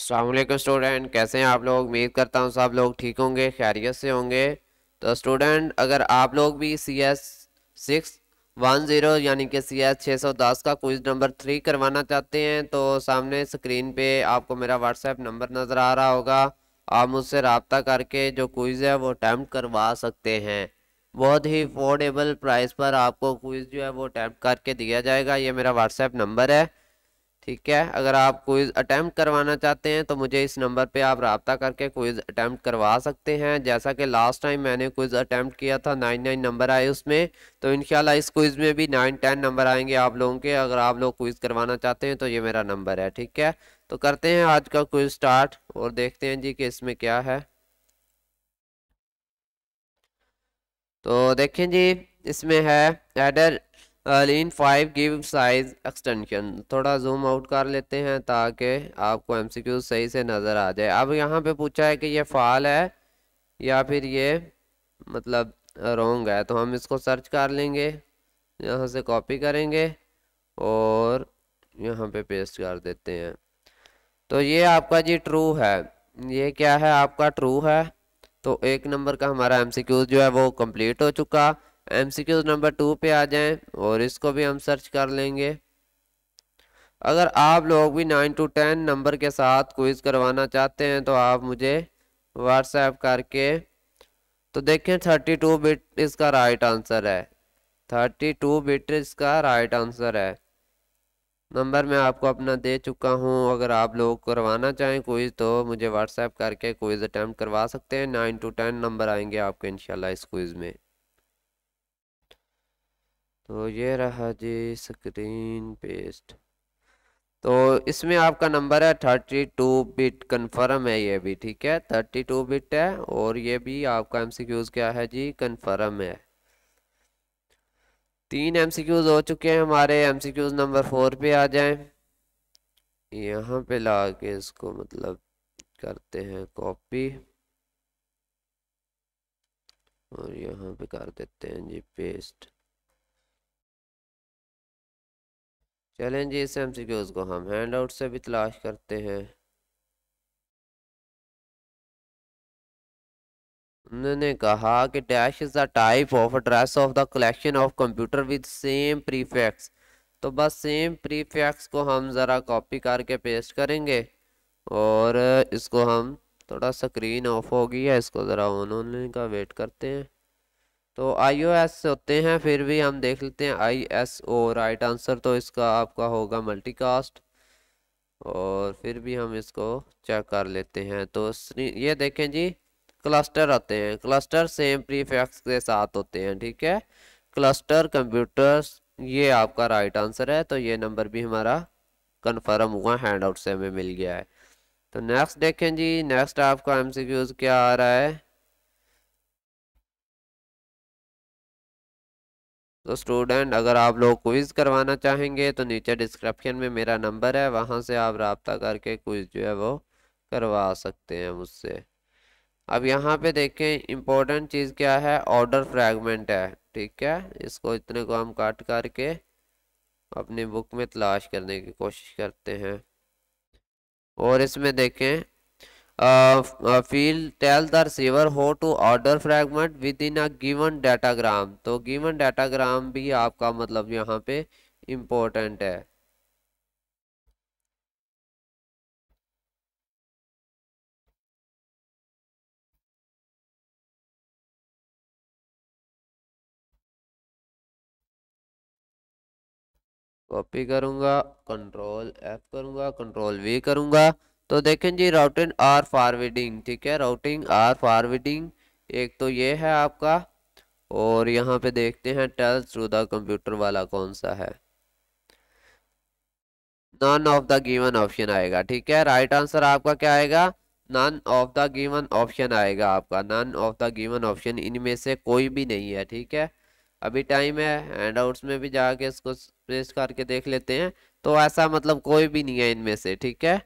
अल्लाम स्टूडेंट कैसे हैं आप लोग उम्मीद करता हूँ सब लोग ठीक होंगे खैरियत से होंगे तो स्टूडेंट अगर आप लोग भी C S six one zero यानी कि सी एस छः सौ दस का क्विज नंबर थ्री करवाना चाहते हैं तो सामने स्क्रीन पे आपको मेरा व्हाट्सएप नंबर नज़र आ रहा होगा आप मुझसे रबता करके जो क्विज़ है वो अटैम्प्ट करवा सकते हैं बहुत ही अफोर्डेबल प्राइस पर आपको क्विज़ जो है वो अटैम्प्ट करके दिया जाएगा ये मेरा व्हाट्सएप नंबर है ठीक है अगर आप क्विज़ अटैम्प्ट करवाना चाहते हैं तो मुझे इस नंबर पे आप रबता करके क्विज़ अटैम्प्ट करवा सकते हैं जैसा कि लास्ट टाइम मैंने क्विज़ अटैम्प्ट किया था नाइन नाइन नंबर आए उसमें तो इनशाला इस क्विज़ में भी नाइन टेन नंबर आएंगे आप लोगों के अगर आप लोग क्विज़ करवाना चाहते हैं तो ये मेरा नंबर है ठीक है तो करते हैं आज का क्विज़ स्टार्ट और देखते हैं जी कि इसमें क्या है तो देखें जी इसमें है adder lean five give size extension थोड़ा जूम आउट कर लेते हैं ताकि आपको एमसीक्यू सही से नज़र आ जाए अब यहाँ पे पूछा है कि ये फाल है या फिर ये मतलब रोंग uh, है तो हम इसको सर्च कर लेंगे यहाँ से कॉपी करेंगे और यहाँ पे पेस्ट कर देते हैं तो ये आपका जी ट्रू है ये क्या है आपका ट्रू है तो एक नंबर का हमारा एमसीक्यूज जो है वो कंप्लीट हो चुका एम सी नंबर टू पे आ जाएं और इसको भी हम सर्च कर लेंगे अगर आप लोग भी नाइन टू टेन नंबर के साथ क्विज़ करवाना चाहते हैं तो आप मुझे व्हाट्सएप करके तो देखें थर्टी टू बिट इसका राइट आंसर है थर्टी टू बिट इसका राइट आंसर है नंबर मैं आपको अपना दे चुका हूँ अगर आप लोग करवाना चाहें क्विज़ तो मुझे व्हाट्सएप करके क्विज़ अटैम्प्ट करवा सकते हैं नाइन टू टेन नंबर आएंगे आपके इंशाल्लाह इस क्विज़ में तो ये रहा जी स्क्रीन पेस्ट तो इसमें आपका नंबर है थर्टी टू बिट कन्फर्म है ये भी ठीक है थर्टी टू बिट है और ये भी आपका क्यूज क्या है जी कन्फर्म है तीन क्यूज हो चुके हैं हमारे क्यूज नंबर फोर पे आ जाएं यहाँ पे ला के इसको मतलब करते हैं कॉपी और यहाँ पे कर देते हैं जी पेस्ट चलें इस एम को हम हैंड आउट से भी तलाश करते हैं उन्होंने कहा कि dash is the type of address of the collection of computer with same prefix तो बस सेम प्रीफेक्स को हम ज़रा कॉपी करके पेस्ट करेंगे और इसको हम थोड़ा स्क्रीन ऑफ हो गई है इसको ज़रा ऑन होने का वेट करते हैं तो आईओएस होते हैं फिर भी हम देख लेते हैं आईएसओ राइट आंसर तो इसका आपका होगा मल्टीकास्ट और फिर भी हम इसको चेक कर लेते हैं तो ये देखें जी क्लस्टर आते हैं क्लस्टर सेम प्रीफेक्स के साथ होते हैं ठीक है क्लस्टर कंप्यूटर्स ये आपका राइट आंसर है तो ये नंबर भी हमारा कन्फर्म हुआ हैंड आउट से हमें मिल गया है तो नेक्स्ट देखें जी नेक्स्ट आपका एमसीक्यूज क्या आ रहा है तो स्टूडेंट अगर आप लोग क्विज़ करवाना चाहेंगे तो नीचे डिस्क्रिप्शन में मेरा नंबर है वहाँ से आप रबता करके क्विज़ जो है वो करवा सकते हैं मुझसे अब यहाँ पे देखें इम्पोर्टेंट चीज़ क्या है ऑर्डर फ्रैगमेंट है ठीक है इसको इतने को हम काट करके अपनी बुक में तलाश करने की कोशिश करते हैं और इसमें देखें field tell the receiver how to order fragment within a given datagram तो गिवन डाटाग्राम भी आपका मतलब यहाँ पे इम्पोर्टेंट है कॉपी करूंगा कंट्रोल एफ करूंगा कंट्रोल वी करूंगा तो देखें जी राउटिंग आर फॉरवर्डिंग ठीक है राउटिंग आर फॉरवर्डिंग एक तो ये है आपका और यहाँ पे देखते हैं टेल थ्रू द कंप्यूटर वाला कौन सा है none of the given option आएगा ठीक है राइट right आंसर आपका क्या आएगा none of the given option आएगा आपका none of the given option इनमें से कोई भी नहीं है ठीक है अभी टाइम है हैंड आउट्स में भी जाके इसको प्रेस करके देख लेते हैं तो ऐसा मतलब कोई भी नहीं है इनमें से ठीक है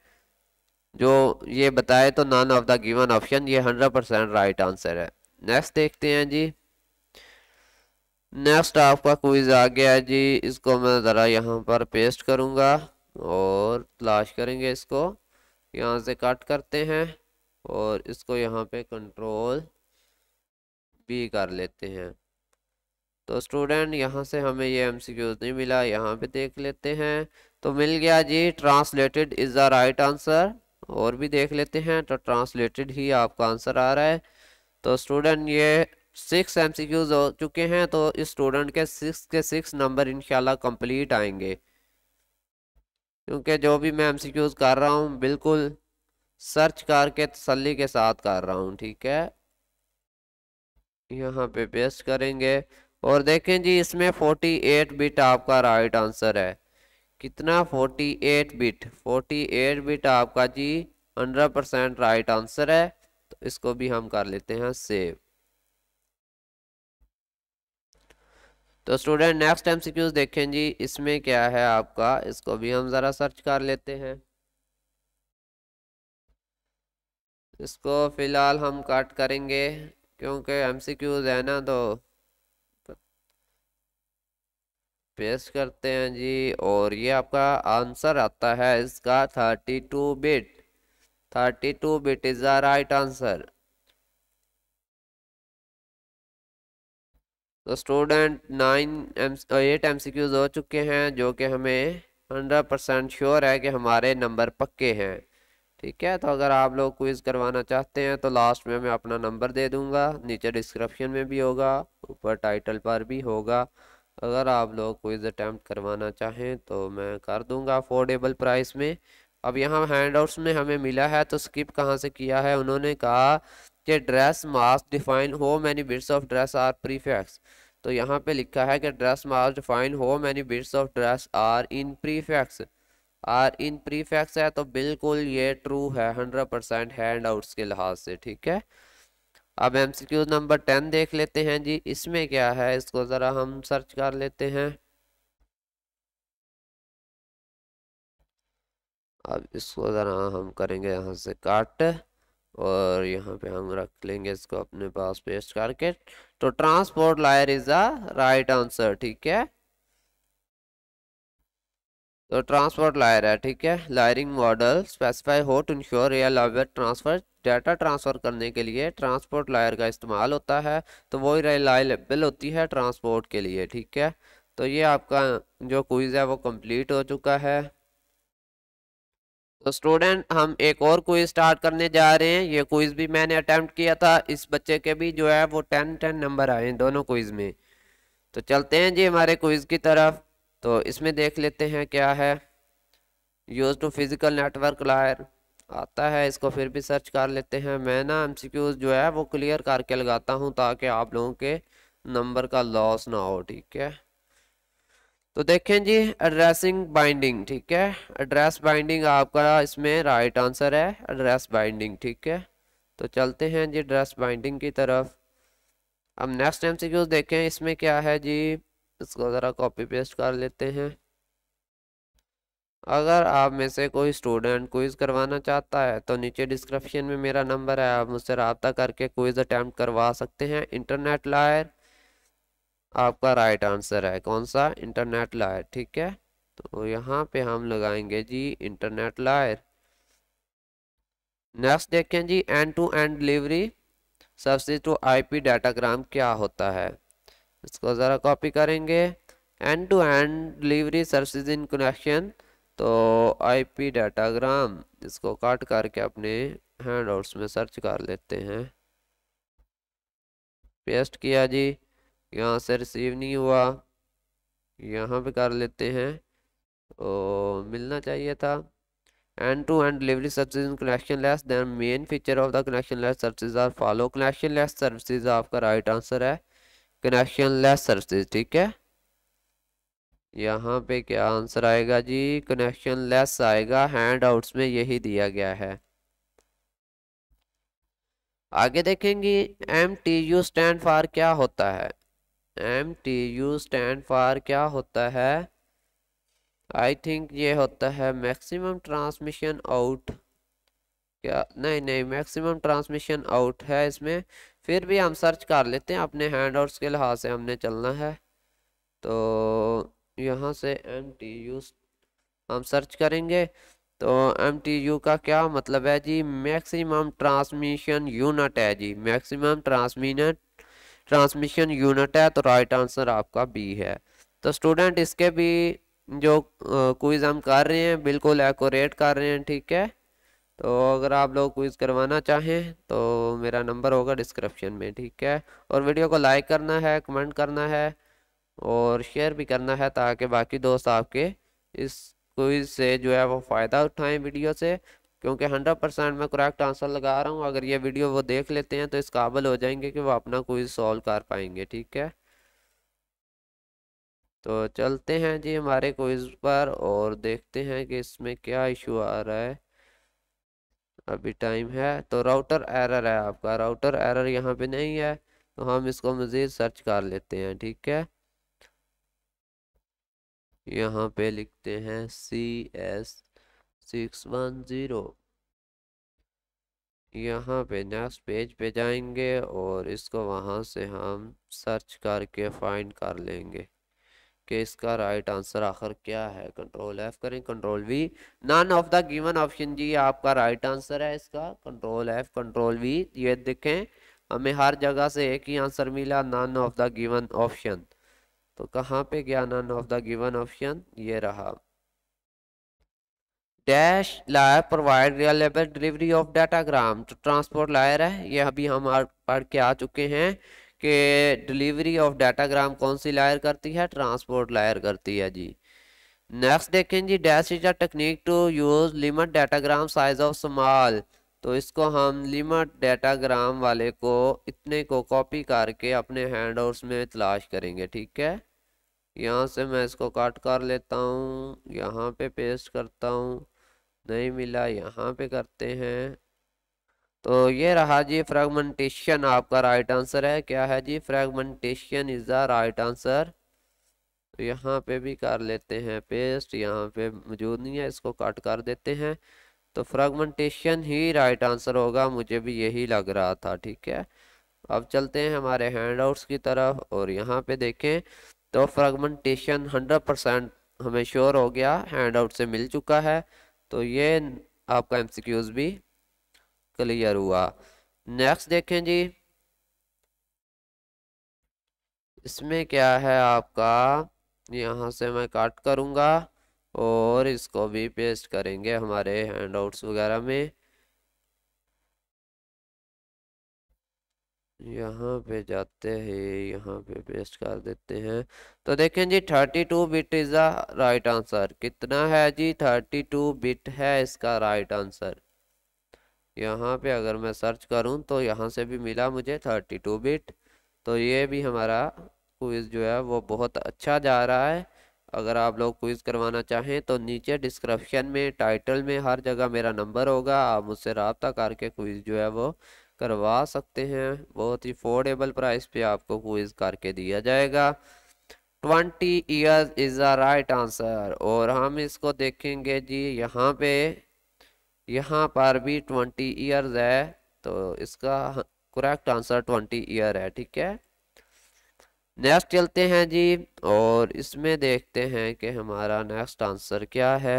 जो ये बताए तो none of the given option ये हंड्रेड परसेंट राइट आंसर है नेक्स्ट देखते हैं जी नेक्स्ट आपका क्विज आ गया है जी इसको मैं ज़रा यहाँ पर पेस्ट करूँगा और तलाश करेंगे इसको यहाँ से कट करते हैं और इसको यहाँ पे कंट्रोल बी कर लेते हैं तो स्टूडेंट यहाँ से हमें ये एम नहीं मिला यहाँ पे देख लेते हैं तो मिल गया जी translated is the right answer और भी देख लेते हैं तो ट्रांसलेटेड ही आपका आंसर आ रहा है तो स्टूडेंट ये सिक्स एम सी क्यूज़ हो चुके हैं तो इस स्टूडेंट के सिक्स के सिक्स नंबर इनशाला कंप्लीट आएंगे क्योंकि जो भी मैं एम सी क्यूज़ कर रहा हूँ बिल्कुल सर्च करके तसली के साथ कर रहा हूँ ठीक है यहाँ पे पेस्ट करेंगे और देखें जी इसमें फोर्टी एट बिट आपका राइट आंसर है कितना 48 बिट 48 बिट आपका जी 100 परसेंट राइट आंसर है तो इसको भी हम कर लेते हैं सेव तो स्टूडेंट नेक्स्ट एम क्यूज देखें जी इसमें क्या है आपका इसको भी हम ज़रा सर्च कर लेते हैं इसको फ़िलहाल हम कट करेंगे क्योंकि एम सी क्यूज़ है ना तो पेश करते हैं जी और ये आपका आंसर आता है इसका thirty two bit thirty two bit is the right answer तो student nine M eight M C Qs हो चुके हैं जो कि हमें हंड्रेड परसेंट श्योर है कि हमारे नंबर पक्के हैं ठीक है तो अगर आप लोग क्विज़ करवाना चाहते हैं तो लास्ट में मैं अपना नंबर दे दूंगा नीचे डिस्क्रिप्शन में भी होगा ऊपर टाइटल पर भी होगा अगर आप लोग क्विज़ अटैम्प्ट करवाना चाहें तो मैं कर दूंगा अफोर्डेबल प्राइस में अब यहाँ हैंडआउट्स में हमें मिला है तो स्किप कहाँ से किया है उन्होंने कहा कि address mask define how many bits of address are prefix तो यहाँ पे लिखा है कि address mask define how many bits of address are in prefix are in prefix है तो बिल्कुल ये ट्रू है हंड्रेड परसेंट हैंड आउट्स के लिहाज से ठीक है अब M C Q number ten देख लेते हैं जी इसमें क्या है इसको ज़रा हम सर्च कर लेते हैं अब इसको ज़रा हम करेंगे यहाँ से काट और यहाँ पे हम रख लेंगे इसको अपने पास पेस्ट करके तो transport layer is a right answer ठीक है तो ट्रांसपोर्ट लायर है ठीक है layering model specify how to ensure real object transfer data transfer करने के लिए ट्रांसपोर्ट लायर का इस्तेमाल होता है तो वही रिलायबल होती है ट्रांसपोर्ट के लिए ठीक है तो ये आपका जो क्विज़ है वो कंप्लीट हो चुका है तो स्टूडेंट हम एक और क्विज स्टार्ट करने जा रहे हैं ये क्विज भी मैंने अटैम्प्ट किया था इस बच्चे के भी जो है वो टेन टेन नंबर आए हैं दोनों क्विज में तो चलते हैं जी हमारे क्विज की तरफ तो इसमें देख लेते हैं क्या है use to physical network layer आता है इसको फिर भी सर्च कर लेते हैं मैं ना एम जो है वो क्लियर करके लगाता हूँ ताकि आप लोगों के नंबर का लॉस ना हो ठीक है तो देखें जी एड्रेसिंग बाइंडिंग ठीक है एड्रेस बाइंडिंग आपका इसमें राइट आंसर है एड्रेस बाइंडिंग ठीक है तो चलते हैं जी एड्रेस बाइंडिंग की तरफ अब नेक्स्ट एम देखें इसमें क्या है जी इसको ज़रा कॉपी पेस्ट कर लेते हैं अगर आप में से कोई स्टूडेंट क्विज़ करवाना चाहता है तो नीचे डिस्क्रिप्शन में मेरा नंबर है आप मुझसे रबता करके क्विज़ अटैम्प्ट करवा सकते हैं इंटरनेट लायर आपका राइट आंसर है कौन सा इंटरनेट लायर ठीक है तो यहाँ पे हम लगाएंगे जी इंटरनेट लायर नेक्स्ट देखें जी end to end delivery I P datagram क्या होता है इसको ज़रा कॉपी करेंगे end to end delivery service in connection तो आईपी डाटाग्राम इसको काट करके अपने हैंड आउट्स में सर्च कर लेते हैं पेस्ट किया जी यहाँ से रिसीव नहीं हुआ यहाँ पे कर लेते हैं तो मिलना चाहिए था end to end delivery service in connection less than main feature of the connection less service are follow connection less service आपका राइट आंसर है कनेक्शन लेस सर्विस ठीक है यहाँ पे क्या आंसर आएगा जी कनेक्शन लेस आएगा हैंड आउट्स में यही दिया गया है आगे देखेंगे M T U stand for क्या होता है M T U stand for क्या होता है आई थिंक ये होता है मैक्सिमम ट्रांसमिशन आउट क्या नहीं नहीं मैक्सिमम ट्रांसमिशन आउट है इसमें फिर भी हम सर्च कर लेते हैं अपने हैंड आउट्स के लिहाज से हमने चलना है तो यहाँ से एम टी यू हम सर्च करेंगे तो एम टी यू का क्या मतलब है जी मैक्सिमम ट्रांसमिशन यूनिट है जी मैक्सिमम ट्रांसमिनट ट्रांसमिशन यूनिट है तो राइट आंसर आपका बी है तो स्टूडेंट इसके भी जो क्विज़ हम कर रहे हैं बिल्कुल एकोरेट कर रहे हैं ठीक है तो अगर आप लोग क्विज़ करवाना चाहें तो मेरा नंबर होगा डिस्क्रिप्शन में ठीक है और वीडियो को लाइक करना है कमेंट करना है और शेयर भी करना है ताकि बाकी दोस्त आपके इस क्विज से जो है वो फ़ायदा उठाएं वीडियो से क्योंकि हंड्रेड परसेंट मैं करेक्ट आंसर लगा रहा हूँ अगर ये वीडियो वो देख लेते हैं तो इस काबिल हो जाएंगे कि वो अपना क्विज सॉल्व कर पाएंगे ठीक है तो चलते हैं जी हमारे क्विज पर और देखते हैं कि इसमें क्या इशू आ रहा है अभी टाइम है तो राउटर एरर है आपका राउटर एरर यहाँ पे नहीं है तो हम इसको मज़ीद सर्च कर लेते हैं ठीक है यहाँ पे लिखते हैं C S six one zero यहाँ पे नेक्स्ट पेज पे जाएंगे और इसको वहाँ से हम सर्च करके फाइंड कर लेंगे कि इसका राइट आंसर आखिर क्या है कंट्रोल एफ करें control V none of the given option जी आपका राइट आंसर है इसका कंट्रोल एफ कंट्रोल वी ये देखें हमें हर जगह से एक ही आंसर मिला none of the given option तो कहाँ पे गया none of the given option ये रहा dash layer provide reliable delivery of datagram तो ट्रांसपोर्ट लायर है ये अभी हम पढ़ के आ चुके हैं कि डिलीवरी ऑफ डाटाग्राम कौन सी लायर करती है ट्रांसपोर्ट लायर करती है जी नेक्स्ट देखें जी dash is a technique to use limit datagram size of small तो इसको हम लिमिट डाटाग्राम वाले को इतने को कॉपी करके अपने हैंड में तलाश करेंगे ठीक है यहाँ से मैं इसको काट कर लेता हूँ यहाँ पे पेस्ट करता हूँ नहीं मिला यहाँ पे करते हैं तो ये रहा जी फ्रेगमेंटेशन आपका राइट आंसर है क्या है जी fragmentation is the right answer तो यहाँ पे भी कर लेते हैं पेस्ट यहाँ पे मौजूद नहीं है इसको काट कर देते हैं तो फ्रेगमेंटेशन ही राइट आंसर होगा मुझे भी यही लग रहा था ठीक है अब चलते हैं हमारे हैंड आउट्स की तरफ और यहाँ पे देखें तो फ्रेगमेंटेशन 100 परसेंट हमें श्योर हो गया हैंड आउट से मिल चुका है तो ये आपका एम भी क्लियर हुआ नेक्स्ट देखें जी इसमें क्या है आपका यहाँ से मैं काट करूँगा और इसको भी पेस्ट करेंगे हमारे हैंडआउट्स वगैरह में यहाँ पे जाते हैं यहाँ पे पेस्ट कर देते हैं तो देखें जी 32 bit is a right answer कितना है जी 32 बिट है इसका राइट आंसर यहाँ पे अगर मैं सर्च करूँ तो यहाँ से भी मिला मुझे 32 बिट तो ये भी हमारा क्विज़ जो है वो बहुत अच्छा जा रहा है अगर आप लोग क्विज़ करवाना चाहें तो नीचे डिस्क्रिप्शन में टाइटल में हर जगह मेरा नंबर होगा आप मुझसे रबता करके क्विज़ जो है वो करवा सकते हैं बहुत ही अफोर्डेबल प्राइस पे आपको क्विज करके दिया जाएगा twenty years is the right answer और हम इसको देखेंगे जी यहाँ पे यहाँ पर भी ट्वेंटी ईयर्स है तो इसका करेक्ट आंसर ट्वेंटी ईयर है ठीक है नेक्स्ट चलते हैं जी और इसमें देखते हैं कि हमारा नेक्स्ट आंसर क्या है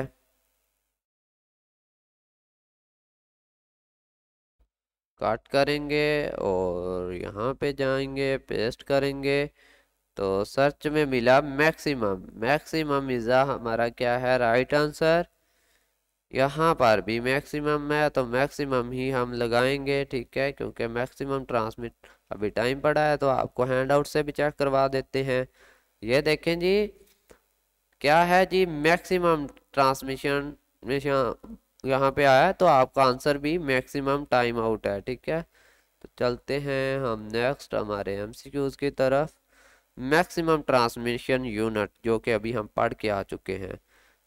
काट करेंगे और यहाँ पे जाएंगे पेस्ट करेंगे तो सर्च में मिला मैक्सिमम मैक्सिमम इज़ा हमारा क्या है राइट आंसर यहाँ पर भी मैक्सिमम है तो मैक्सिमम ही हम लगाएंगे ठीक है क्योंकि मैक्सिमम ट्रांसमिट अभी टाइम पड़ा है तो आपको हैंड आउट से भी चेक करवा देते हैं ये देखें जी क्या है जी मैक्सिमम ट्रांसमिशन यहाँ पे आया तो आपका आंसर भी मैक्सिमम टाइम आउट है ठीक है तो चलते हैं हम नेक्स्ट हमारे एम की तरफ मैक्सिमम ट्रांसमिशन यूनिट जो कि अभी हम पढ़ के आ चुके हैं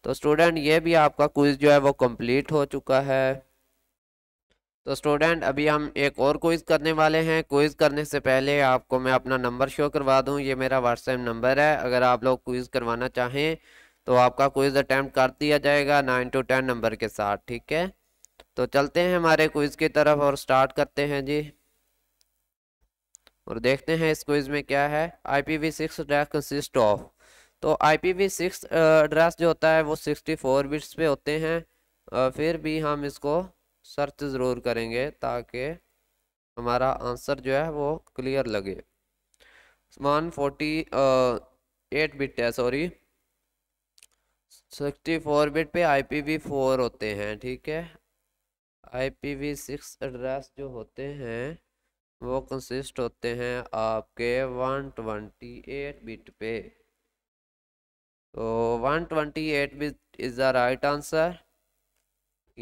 तो स्टूडेंट ये भी आपका क्विज जो है वो कंप्लीट हो चुका है तो स्टूडेंट अभी हम एक और क्विज करने वाले हैं क्विज करने से पहले आपको मैं अपना नंबर शो करवा दूँ ये मेरा व्हाट्सएप नंबर है अगर आप लोग क्विज करवाना चाहें तो आपका क्विज अटैम्प्ट कर दिया जाएगा नाइन टू टेन नंबर के साथ ठीक है तो चलते हैं हमारे क्विज की तरफ और स्टार्ट करते हैं जी और देखते हैं इस क्विज में क्या है I P V six address consist of तो I P V six address जो होता है वो सिक्सटी फोर बिट्स पे होते हैं फिर भी हम इसको सर्च ज़रूर करेंगे ताकि हमारा आंसर जो है वो क्लियर लगे वन फोर्टी एट बिट है सॉरी सिक्सटी फोर बिट पे आई पी वी फोर होते हैं ठीक है I P V six address जो होते हैं वो कंसिस्ट होते हैं आपके वन ट्वेंटी एट बिट पे तो one twenty eight bit is the right answer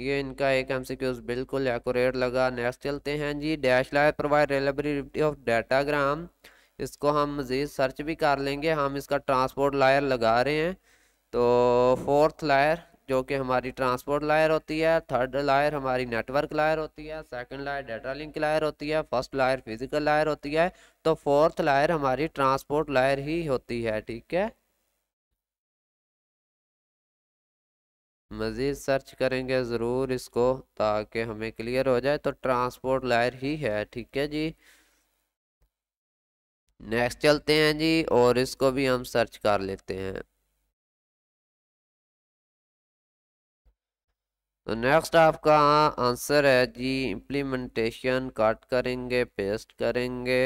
ये इनका एक एम सी क्यूज बिल्कुल एक्यूरेट लगा नेक्स्ट चलते हैं जी dash live provide reliability of datagram इसको हम मज़ीद सर्च भी कर लेंगे हम इसका ट्रांसपोर्ट लायर लगा रहे हैं तो फोर्थ लायर जो कि हमारी ट्रांसपोर्ट लायर होती है थर्ड लायर हमारी नेटवर्क लायर होती है second layer data link layer होती है फर्स्ट लायर फिजिकल लायर होती है तो फोर्थ लायर हमारी ट्रांसपोर्ट लायर ही होती है ठीक है मज़ीद सर्च करेंगे ज़रूर इसको ताकि हमें क्लियर हो जाए तो ट्रांसपोर्ट लायर ही है ठीक है जी नेक्स्ट चलते हैं जी और इसको भी हम सर्च कर लेते हैं तो नेक्स्ट आपका आंसर है जी इम्प्लीमेंटेशन कट करेंगे पेस्ट करेंगे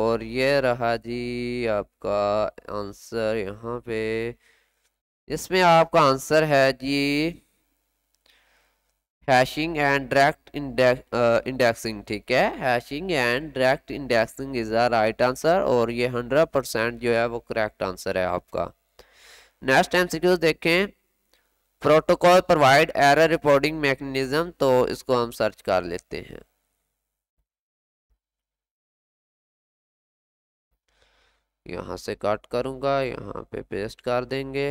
और ये रहा जी आपका आंसर यहाँ पे इसमें आपका आंसर है जी हैशिंग एंड डायरेक्ट इंडेक्सिंग ठीक है hashing and direct indexing is the right answer और ये हंड्रेड परसेंट जो है वो करेक्ट आंसर है आपका नेक्स्ट एमसीक्यूज देखें protocol provide error reporting mechanism तो इसको हम सर्च कर लेते हैं यहाँ से कट करूँगा यहाँ पे पेस्ट कर देंगे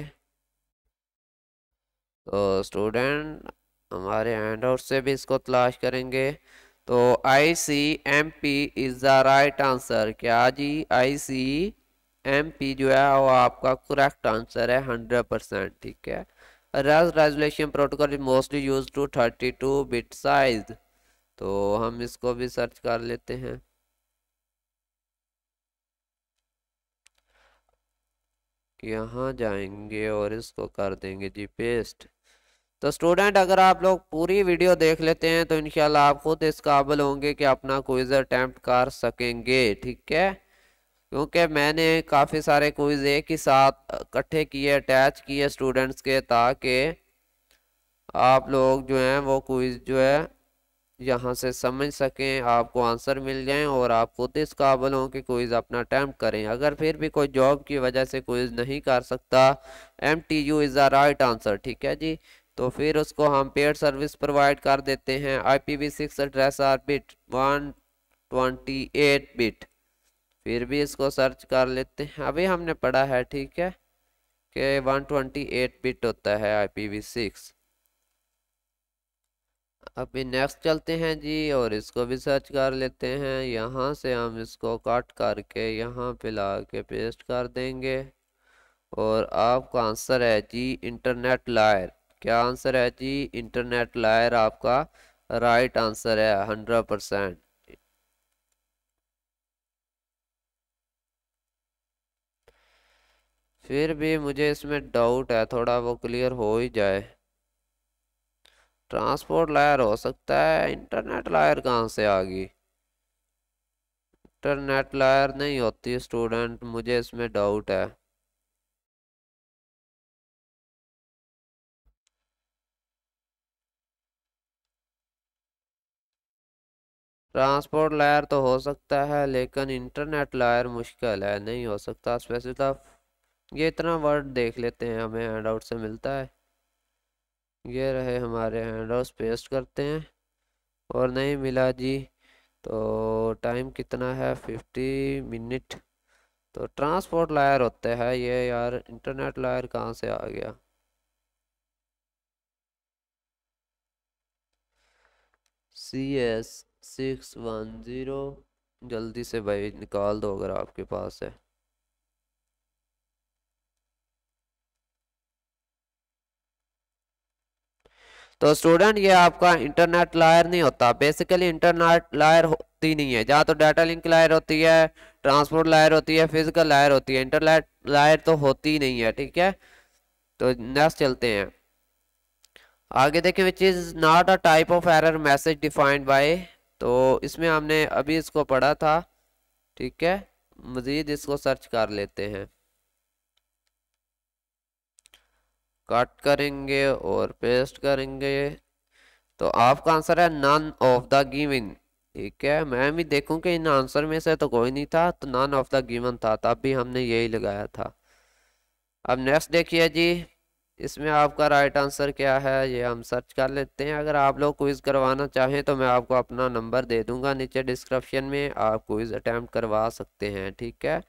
तो स्टूडेंट हमारे हैंड आउट से भी इसको तलाश करेंगे तो I C M P is the right answer क्या जी आई सी एम पी जो है वो आपका करेक्ट आंसर है हंड्रेड परसेंट ठीक है resolution protocol is mostly use to thirty two bit size तो हम इसको भी सर्च कर लेते हैं यहाँ जाएंगे और इसको कर देंगे जी पेस्ट तो स्टूडेंट अगर आप लोग पूरी वीडियो देख लेते हैं तो इनशाला आप खुद इस काबिल होंगे कि अपना क्विज अटैम्प्ट कर सकेंगे ठीक है क्योंकि मैंने काफ़ी सारे क्विज़ एक ही साथ इकट्ठे किए अटैच किए स्टूडेंट्स के ताकि आप लोग जो हैं वो क्विज़ जो है यहाँ से समझ सकें आपको आंसर मिल जाए और आप खुद इस काबल हों कि कोइज़ अपना अटैम्प्ट करें अगर फिर भी कोई जॉब की वजह से कोइज़ नहीं कर सकता M T U is the right answer ठीक है जी तो फिर उसको हम पेड सर्विस प्रोवाइड कर देते हैं I P V six address are bit one twenty eight bit फिर भी इसको सर्च कर लेते हैं अभी हमने पढ़ा है ठीक है कि 128 बिट होता है IPv6 अभी नेक्स्ट चलते हैं जी और इसको भी सर्च कर लेते हैं यहाँ से हम इसको कट करके यहाँ पे ला के पेस्ट कर देंगे और आपका आंसर है जी इंटरनेट लायर क्या आंसर है जी इंटरनेट लायर आपका राइट आंसर है हंड्रेड परसेंट फिर भी मुझे इसमें डाउट है थोड़ा वो क्लियर हो ही जाए ट्रांसपोर्ट लायर हो सकता है इंटरनेट लायर कहाँ से आ गई इंटरनेट लायर नहीं होती स्टूडेंट मुझे इसमें डाउट है ट्रांसपोर्ट लायर तो हो सकता है लेकिन इंटरनेट लायर मुश्किल है नहीं हो सकता स्पेसिफिक ये इतना वर्ड देख लेते हैं हमें हैंड आउट से मिलता है ये रहे हमारे हैंड आउट पेस्ट करते हैं और नहीं मिला जी तो टाइम कितना है फिफ्टी मिनट तो ट्रांसपोर्ट लायर होते हैं ये यार इंटरनेट लायर कहाँ से आ गया C S six one zero जल्दी से भाई निकाल दो अगर आपके पास है तो स्टूडेंट ये आपका इंटरनेट लायर नहीं होता बेसिकली इंटरनेट लायर होती नहीं है जहाँ तो डाटा लिंक लायर होती है ट्रांसपोर्ट लायर होती है फिजिकल लायर होती है इंटरनेट लायर तो होती नहीं है ठीक है तो नेक्स्ट चलते हैं आगे देखें which is not a type of error message defined by तो इसमें हमने अभी इसको पढ़ा था ठीक है मज़ीद इसको सर्च कर लेते हैं कट करेंगे और पेस्ट करेंगे तो आपका आंसर है नन ऑफ द गिवन ठीक है मैं भी देखूं कि इन आंसर में से तो कोई नहीं था तो नन ऑफ द गिवन था तब भी हमने यही लगाया था अब नेक्स्ट देखिए जी इसमें आपका राइट आंसर क्या है ये हम सर्च कर लेते हैं अगर आप लोग क्विज़ करवाना चाहें तो मैं आपको अपना नंबर दे दूंगा नीचे डिस्क्रिप्शन में आप क्विज़ अटैम्प्ट करवा सकते हैं ठीक है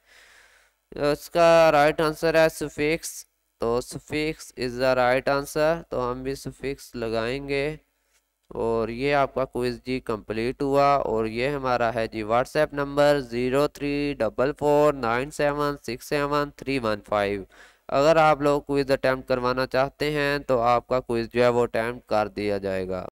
इसका राइट आंसर है सुफिक्स तो suffix is the right answer तो हम भी सफिक्स लगाएंगे और ये आपका क्विज जी कंप्लीट हुआ और ये हमारा है जी WhatsApp number zero three double four nine seven six seven three one five अगर आप लोग क्विज़ अटैम्प्ट करवाना चाहते हैं तो आपका क्विज़ जो है वो अटैम्प्ट कर दिया जाएगा